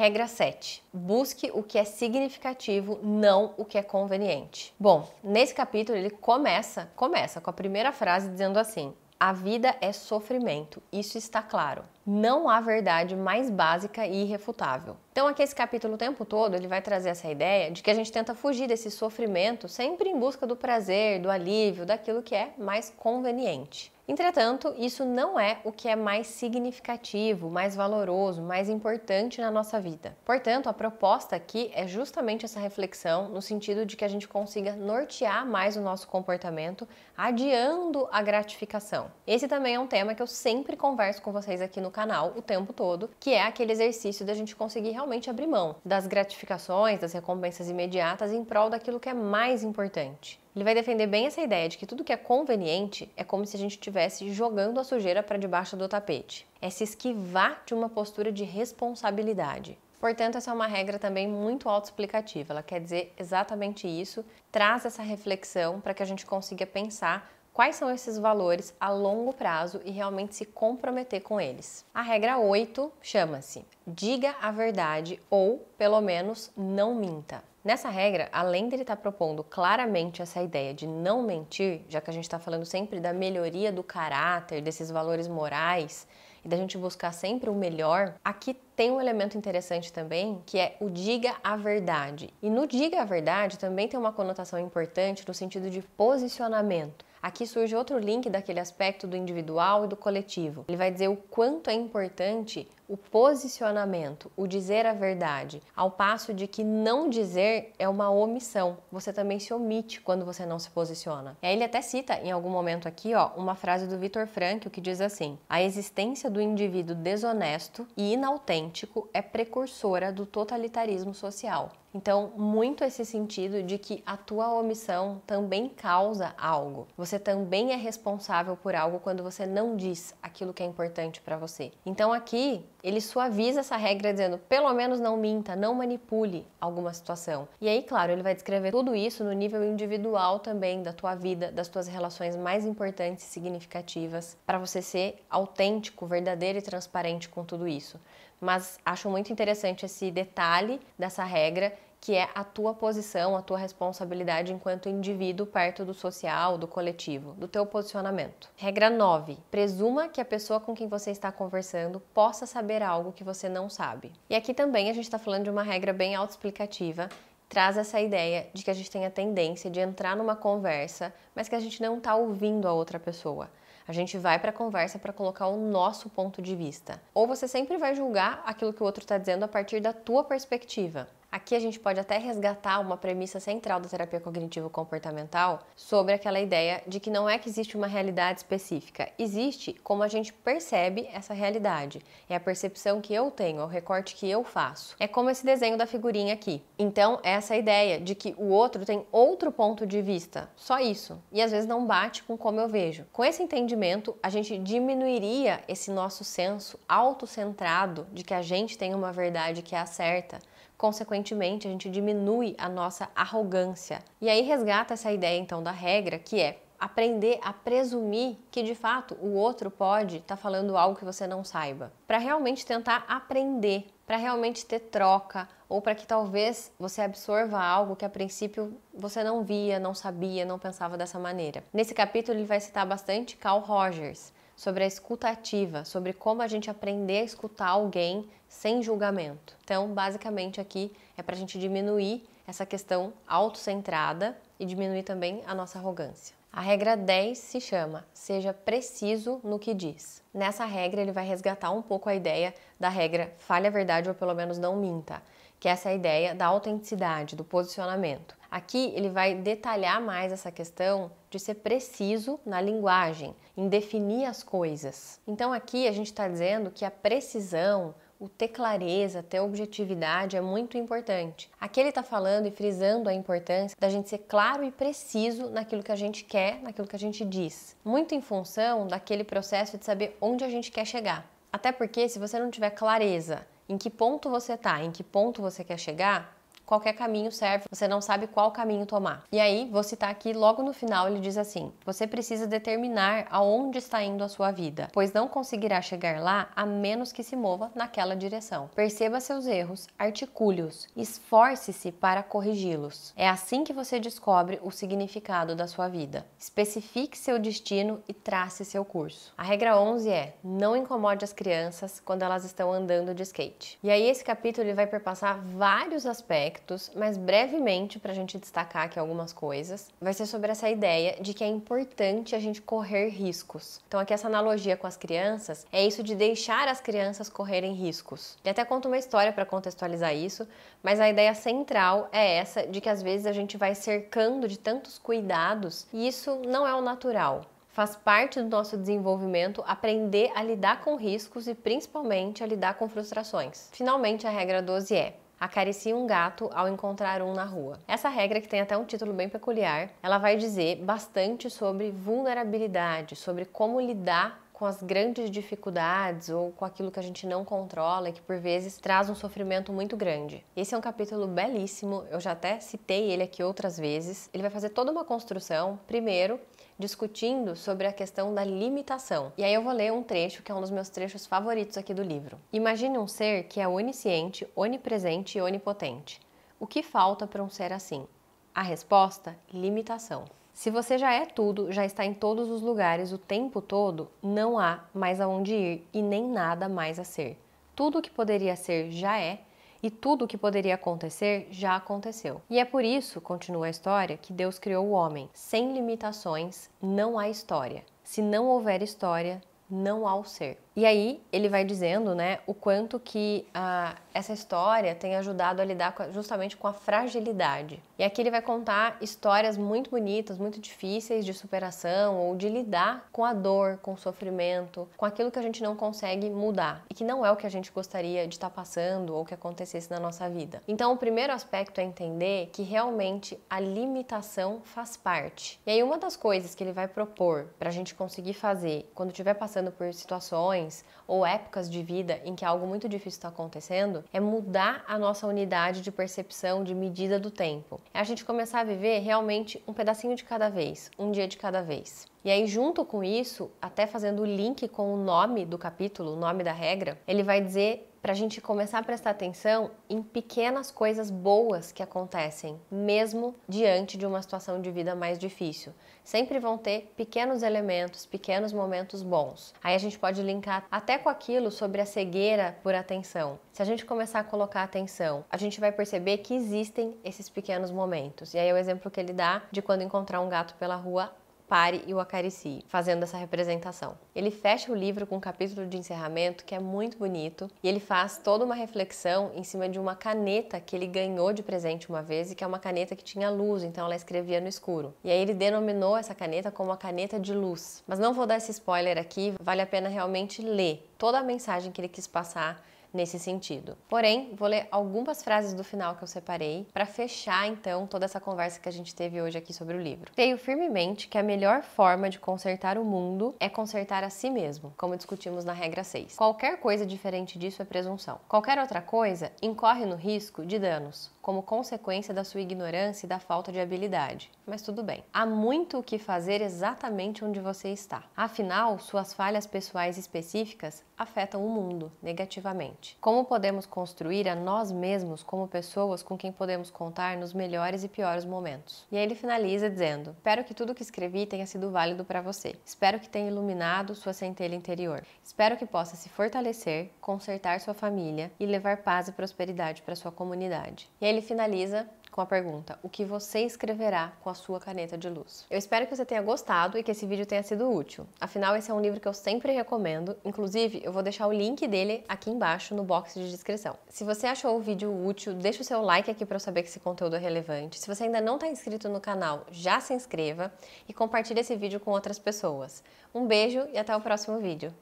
Regra 7. Busque o que é significativo, não o que é conveniente. Bom, nesse capítulo ele começa, começa com a primeira frase dizendo assim: a vida é sofrimento, isso está claro. Não há verdade mais básica e irrefutável. Então, aqui esse capítulo o tempo todo ele vai trazer essa ideia de que a gente tenta fugir desse sofrimento sempre em busca do prazer, do alívio, daquilo que é mais conveniente. Entretanto, isso não é o que é mais significativo, mais valoroso, mais importante na nossa vida. Portanto, a proposta aqui é justamente essa reflexão no sentido de que a gente consiga nortear mais o nosso comportamento, adiando a gratificação. Esse também é um tema que eu sempre converso com vocês aqui no canal o tempo todo, que é aquele exercício da gente conseguir realmente abrir mão das gratificações, das recompensas imediatas em prol daquilo que é mais importante. Ele vai defender bem essa ideia de que tudo que é conveniente é como se a gente estivesse jogando a sujeira para debaixo do tapete. É se esquivar de uma postura de responsabilidade. Portanto, essa é uma regra também muito autoexplicativa. Ela quer dizer exatamente isso, traz essa reflexão para que a gente consiga pensar quais são esses valores a longo prazo e realmente se comprometer com eles. A regra 8 chama-se diga a verdade ou, pelo menos, não minta. Nessa regra, além dele estar tá propondo claramente essa ideia de não mentir, já que a gente está falando sempre da melhoria do caráter, desses valores morais e da gente buscar sempre o melhor, aqui tem um elemento interessante também que é o diga a verdade. E no diga a verdade também tem uma conotação importante no sentido de posicionamento. Aqui surge outro link daquele aspecto do individual e do coletivo. Ele vai dizer o quanto é importante o posicionamento, o dizer a verdade, ao passo de que não dizer é uma omissão. Você também se omite quando você não se posiciona. E aí ele até cita em algum momento aqui, ó, uma frase do Victor o que diz assim: "A existência do indivíduo desonesto e inautêntico é precursora do totalitarismo social". Então, muito esse sentido de que a tua omissão também causa algo. Você também é responsável por algo quando você não diz aquilo que é importante para você. Então, aqui ele suaviza essa regra dizendo, pelo menos não minta, não manipule alguma situação. E aí, claro, ele vai descrever tudo isso no nível individual também da tua vida, das tuas relações mais importantes e significativas, para você ser autêntico, verdadeiro e transparente com tudo isso. Mas acho muito interessante esse detalhe dessa regra que é a tua posição, a tua responsabilidade enquanto indivíduo perto do social, do coletivo, do teu posicionamento. Regra 9. Presuma que a pessoa com quem você está conversando possa saber algo que você não sabe. E aqui também a gente está falando de uma regra bem autoexplicativa traz essa ideia de que a gente tem a tendência de entrar numa conversa, mas que a gente não está ouvindo a outra pessoa. A gente vai para a conversa para colocar o nosso ponto de vista. Ou você sempre vai julgar aquilo que o outro está dizendo a partir da tua perspectiva. Aqui a gente pode até resgatar uma premissa central da terapia cognitivo-comportamental sobre aquela ideia de que não é que existe uma realidade específica, existe como a gente percebe essa realidade, é a percepção que eu tenho, é o recorte que eu faço. É como esse desenho da figurinha aqui. Então, é essa ideia de que o outro tem outro ponto de vista, só isso, e às vezes não bate com como eu vejo. Com esse entendimento, a gente diminuiria esse nosso senso autocentrado de que a gente tem uma verdade que é a certa Consequentemente, a gente diminui a nossa arrogância. E aí resgata essa ideia então da regra, que é aprender a presumir que de fato o outro pode estar tá falando algo que você não saiba, para realmente tentar aprender, para realmente ter troca ou para que talvez você absorva algo que a princípio você não via, não sabia, não pensava dessa maneira. Nesse capítulo ele vai citar bastante Carl Rogers, sobre a escutativa, sobre como a gente aprender a escutar alguém sem julgamento. Então, basicamente aqui é para a gente diminuir essa questão autocentrada e diminuir também a nossa arrogância. A regra 10 se chama Seja preciso no que diz. Nessa regra, ele vai resgatar um pouco a ideia da regra falha a verdade ou pelo menos não minta que é essa ideia da autenticidade, do posicionamento. Aqui ele vai detalhar mais essa questão de ser preciso na linguagem, em definir as coisas. Então aqui a gente está dizendo que a precisão, o ter clareza, ter objetividade é muito importante. Aqui ele está falando e frisando a importância da gente ser claro e preciso naquilo que a gente quer, naquilo que a gente diz, muito em função daquele processo de saber onde a gente quer chegar. Até porque se você não tiver clareza em que ponto você está, em que ponto você quer chegar, qualquer caminho serve, você não sabe qual caminho tomar. E aí, vou citar aqui logo no final, ele diz assim: você precisa determinar aonde está indo a sua vida, pois não conseguirá chegar lá a menos que se mova naquela direção. Perceba seus erros, articule-os, esforce-se para corrigi-los. É assim que você descobre o significado da sua vida. Especifique seu destino e trace seu curso. A regra 11 é: não incomode as crianças quando elas estão andando de skate. E aí esse capítulo ele vai perpassar vários aspectos aspectos, mas brevemente para a gente destacar aqui algumas coisas, vai ser sobre essa ideia de que é importante a gente correr riscos. Então aqui essa analogia com as crianças é isso de deixar as crianças correrem riscos. E até conto uma história para contextualizar isso, mas a ideia central é essa de que às vezes a gente vai cercando de tantos cuidados e isso não é o natural. Faz parte do nosso desenvolvimento aprender a lidar com riscos e principalmente a lidar com frustrações. Finalmente, a regra 12 é: acaricie um gato ao encontrar um na rua. Essa regra, que tem até um título bem peculiar, ela vai dizer bastante sobre vulnerabilidade, sobre como lidar com as grandes dificuldades ou com aquilo que a gente não controla, e que por vezes traz um sofrimento muito grande. Esse é um capítulo belíssimo, eu já até citei ele aqui outras vezes. Ele vai fazer toda uma construção, primeiro, discutindo sobre a questão da limitação. E aí eu vou ler um trecho que é um dos meus trechos favoritos aqui do livro. Imagine um ser que é onisciente, onipresente e onipotente. O que falta para um ser assim? A resposta: limitação. Se você já é tudo, já está em todos os lugares o tempo todo, não há mais aonde ir e nem nada mais a ser. Tudo o que poderia ser já é e tudo o que poderia acontecer já aconteceu. E é por isso, continua a história, que Deus criou o homem. Sem limitações, não há história. Se não houver história, não há o ser. E aí ele vai dizendo, né, o quanto que ah, essa história tem ajudado a lidar com, justamente com a fragilidade. E aqui ele vai contar histórias muito bonitas, muito difíceis de superação ou de lidar com a dor, com o sofrimento, com aquilo que a gente não consegue mudar e que não é o que a gente gostaria de estar passando ou que acontecesse na nossa vida. Então, o primeiro aspecto é entender que realmente a limitação faz parte. E aí uma das coisas que ele vai propor para a gente conseguir fazer quando estiver passando por situações situações ou épocas de vida em que algo muito difícil está acontecendo, é mudar a nossa unidade de percepção, de medida do tempo. É a gente começar a viver realmente um pedacinho de cada vez, um dia de cada vez. E aí, junto com isso, até fazendo o link com o nome do capítulo, o nome da regra, ele vai dizer para a gente começar a prestar atenção em pequenas coisas boas que acontecem, mesmo diante de uma situação de vida mais difícil. Sempre vão ter pequenos elementos, pequenos momentos bons. Aí a gente pode linkar até com aquilo sobre a cegueira por atenção. Se a gente começar a colocar atenção, a gente vai perceber que existem esses pequenos momentos. E aí é o exemplo que ele dá de quando encontrar um gato pela rua pare e o acaricie, fazendo essa representação. Ele fecha o livro com um capítulo de encerramento que é muito bonito e ele faz toda uma reflexão em cima de uma caneta que ele ganhou de presente uma vez e que é uma caneta que tinha luz, então ela escrevia no escuro. E aí ele denominou essa caneta como a caneta de luz. Mas não vou dar esse spoiler aqui, vale a pena realmente ler toda a mensagem que ele quis passar nesse sentido. Porém, vou ler algumas frases do final que eu separei para fechar então toda essa conversa que a gente teve hoje aqui sobre o livro. Creio firmemente que a melhor forma de consertar o mundo é consertar a si mesmo, como discutimos na regra 6. Qualquer coisa diferente disso é presunção. Qualquer outra coisa incorre no risco de danos, como consequência da sua ignorância e da falta de habilidade. Mas tudo bem. Há muito o que fazer exatamente onde você está. Afinal, suas falhas pessoais específicas afetam o mundo negativamente. Como podemos construir a nós mesmos como pessoas com quem podemos contar nos melhores e piores momentos. E aí ele finaliza dizendo: Espero que tudo que escrevi tenha sido válido para você. Espero que tenha iluminado sua centelha interior. Espero que possa se fortalecer, consertar sua família e levar paz e prosperidade para sua comunidade. E aí ele finaliza com a pergunta: o que você escreverá com a sua caneta de luz? Eu espero que você tenha gostado e que esse vídeo tenha sido útil. Afinal, esse é um livro que eu sempre recomendo, inclusive eu vou deixar o link dele aqui embaixo no box de descrição. Se você achou o vídeo útil, deixa o seu like aqui para eu saber que esse conteúdo é relevante. Se você ainda não está inscrito no canal, já se inscreva e compartilhe esse vídeo com outras pessoas. Um beijo e até o próximo vídeo.